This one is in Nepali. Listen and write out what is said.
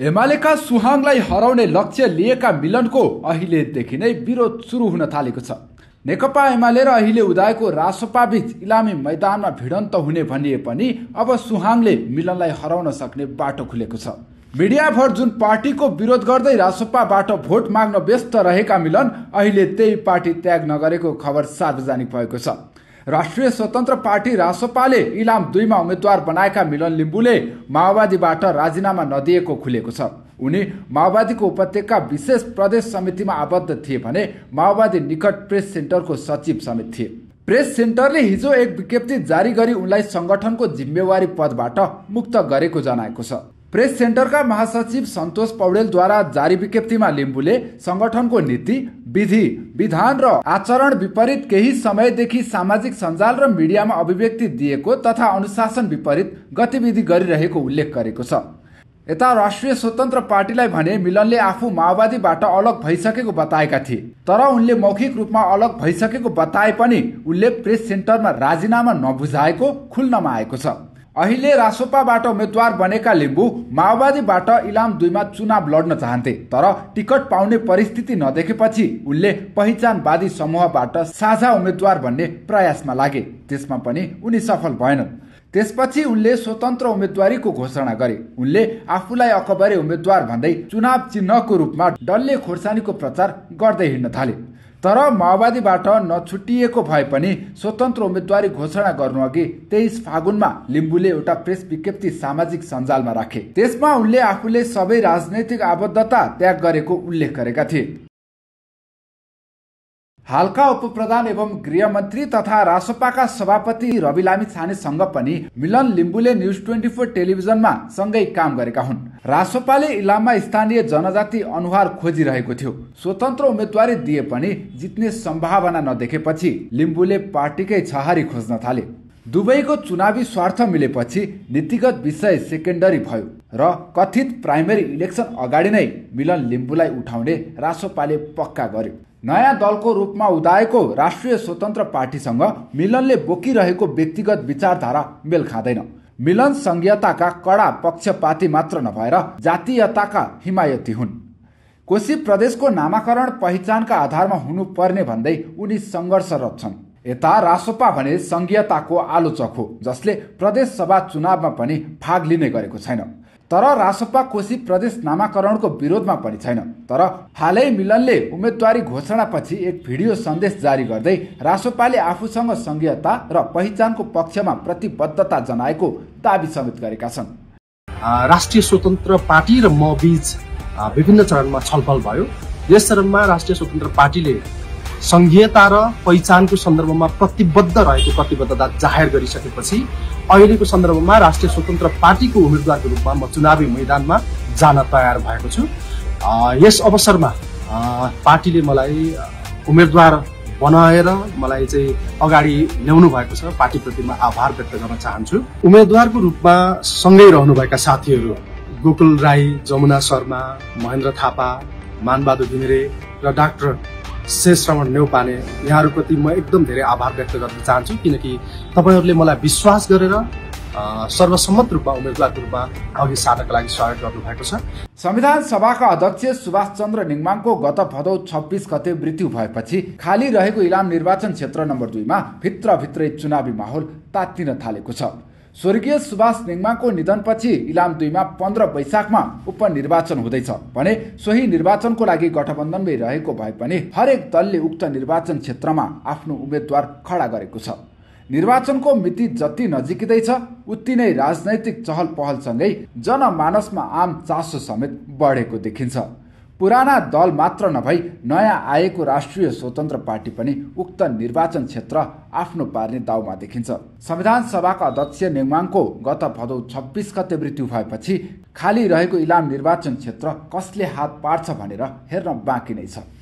एमालेका सुहाङलाई हराउने लक्ष्य लिएका मिलनको अहिलेदेखि नै विरोध सुरु हुन थालेको छ नेकपा एमाले र अहिले उदाएको रासपाबीच इलामी मैदानमा भिडन्त हुने भनिए पनि अब सुहाङले मिलनलाई हराउन सक्ने बाटो खुलेको छ मिडियाभर जुन पार्टीको विरोध गर्दै रासोपाबाट भोट माग्न व्यस्त रहेका मिलन अहिले त्यही पार्टी त्याग नगरेको खबर सार्वजनिक भएको छ राष्ट्रिय स्वतन्त्र पार्टी रासोपाले इलाम दुईमा उम्मेद्वार बनाएका मिलन लिम्बुले माओवादीबाट राजीनामा नदिएको खुलेको छ उनी माओवादीको उपत्यका विशेष प्रदेश समितिमा आबद्ध थिए भने माओवादी निकट प्रेस सेन्टरको सचिव समेत थिए प्रेस सेन्टरले हिजो एक विज्ञप्ति जारी गरी उनलाई सङ्गठनको जिम्मेवारी पदबाट मुक्त गरेको जनाएको छ प्रेस सेन्टरका महासचिव सन्तोष पौडेलद्वारा जारी विज्ञप्तिमा लिम्बुले संगठनको नीति विधि विधान र आचरण विपरीत केही समयदेखि सामाजिक सञ्जाल र मिडियामा अभिव्यक्ति दिएको तथा अनुशासन विपरीत गतिविधि गरिरहेको उल्लेख गरेको छ यता राष्ट्रिय स्वतन्त्र पार्टीलाई भने मिलनले आफू माओवादीबाट अलग भइसकेको बताएका थिए तर उनले मौखिक रूपमा अलग भइसकेको बताए पनि उनले प्रेस सेन्टरमा राजीनामा नबुझाएको खुल्नमा आएको छ अहिले रासोपाबाट उम्मेद्वार बनेका लिम्बू माओवादीबाट इलाम दुईमा चुनाव लड्न चाहन्थे तर टिकट पाउने परिस्थिति नदेखेपछि उनले पहिचानवादी समूहबाट साझा उम्मेद्वार भन्ने प्रयासमा लागे त्यसमा पनि उनी सफल भएनन् त्यसपछि उनले स्वतन्त्र उम्मेद्वारीको घोषणा गरे उनले आफूलाई अकबरे उम्मेद्वार भन्दै चुनाव चिन्हको रूपमा डल्ले खोर्सानीको प्रचार गर्दै हिँड्न थाले तर माओवादीबाट नछुटिएको भए पनि स्वतन्त्र उम्मेद्वारी घोषणा गर्नुअघि तेइस फागुनमा लिम्बुले एउटा प्रेस विज्ञप्ति सामाजिक सञ्जालमा राखे त्यसमा उनले आफूले सबै राजनैतिक आबद्धता त्याग गरेको उल्लेख गरेका थिए हालका उपप्रधान एवं गृहमन्त्री तथा रासपाका सभापति रवि लामी छानेसँग पनि मिलन लिम्बुले न्युज ट्वेन्टी फोर टेलिभिजनमा सँगै काम गरेका हुन् रासपाले इलाममा स्थानीय जनजाति अनुहार खोजिरहेको थियो स्वतन्त्र उम्मेद्वारी दिए पनि जित्ने सम्भावना नदेखेपछि लिम्बुले पार्टीकै छहारी खोज्न थाले दुवैको चुनावी स्वार्थ मिलेपछि नीतिगत विषय सेकेन्डरी भयो र कथित प्राइमेरी इलेक्सन अगाडि नै मिलन लिम्बुलाई उठाउने रासोपाले पक्का गर्यो नयाँ दलको रूपमा उदाएको राष्ट्रिय स्वतन्त्र पार्टीसँग मिलनले बोकिरहेको व्यक्तिगत विचारधारा मेल खाँदैन मिलन संघीयताका कडा पक्षपाती मात्र नभएर जातीयताका हिमायती हुन् कोशी प्रदेशको नामाकरण पहिचानका आधारमा हुनुपर्ने भन्दै उनी सङ्घर्षरत छन् यता रासोपा भने संघीयताको आलोचक हो जसले प्रदेश सभा चुनावमा पनि भाग लिने गरेको छैन तर रासोपा कोशी प्रदेश नामाकरणको विरोधमा पनि छैन तर हालै मिलनले उम्मेद्वारी घोषणापछि एक भिडियो सन्देश जारी गर्दै रासोपाले आफूसँग संघीयता र पहिचानको पक्षमा प्रतिबद्धता जनाएको दावी समेत गरेका छन् राष्ट्रिय स्वतन्त्र पार्टी र म बीच विभिन्न चरणमा छलफल भयो यस चरणमा राष्ट्रिय स्वतन्त्र पार्टीले सङ्घीयता र पहिचानको सन्दर्भमा प्रतिबद्ध रहेको प्रतिबद्धता जाहेर गरिसकेपछि अहिलेको सन्दर्भमा राष्ट्रिय स्वतन्त्र पार्टीको उम्मेद्वारको रूपमा म चुनावी मैदानमा जान तयार भएको छु यस अवसरमा पार्टीले मलाई उम्मेद्वार बनाएर मलाई चाहिँ अगाडि ल्याउनु भएको छ पार्टीप्रति म आभार व्यक्त गर्न चाहन्छु उम्मेद्वारको रूपमा सँगै रहनुभएका साथीहरू गोकुल राई जमुना शर्मा महेन्द्र थापा मानबहादुर घिमिरे र डाक्टर शेष श्रवण नेउपाने यहाँहरूप्रति म एकदम धेरै आभार व्यक्त गर्न चाहन्छु किनकि तपाईँहरूले मलाई विश्वास गरेर सर्वसम्मत रूपमा उम्मेद्वारको रूपमा अघि सार्नका लागि सहयोग गर्नुभएको छ संविधान सभाका अध्यक्ष सुभाष चन्द्र निङमाङको गत भदौ छब्बिस गते मृत्यु भएपछि खाली रहेको इलाम निर्वाचन क्षेत्र नम्बर दुईमा भित्रभित्रै चुनावी माहौल तात्तिन थालेको छ स्वर्गीय सुभाष नेङमाको निधनपछि इलाम दुईमा पन्ध्र वैशाखमा उपनिर्वाचन हुँदैछ भने सोही निर्वाचनको लागि गठबन्धनमै रहेको भए पनि हरेक दलले उक्त निर्वाचन क्षेत्रमा आफ्नो उम्मेद्वार खडा गरेको छ निर्वाचनको मिति जति नजिकिँदैछ उति नै राजनैतिक चहल पहलसँगै जनमानसमा आम चासो समेत बढेको देखिन्छ पुराना दल मात्र नभई नयाँ आएको राष्ट्रिय स्वतन्त्र पार्टी पनि उक्त निर्वाचन क्षेत्र आफ्नो पार्ने दाउमा देखिन्छ संविधान सभाका अध्यक्ष नेङमाङको गत भदौ छब्बिस गते मृत्यु भएपछि खाली रहेको इलाम निर्वाचन क्षेत्र कसले हात पार्छ भनेर हेर्न बाँकी नै छ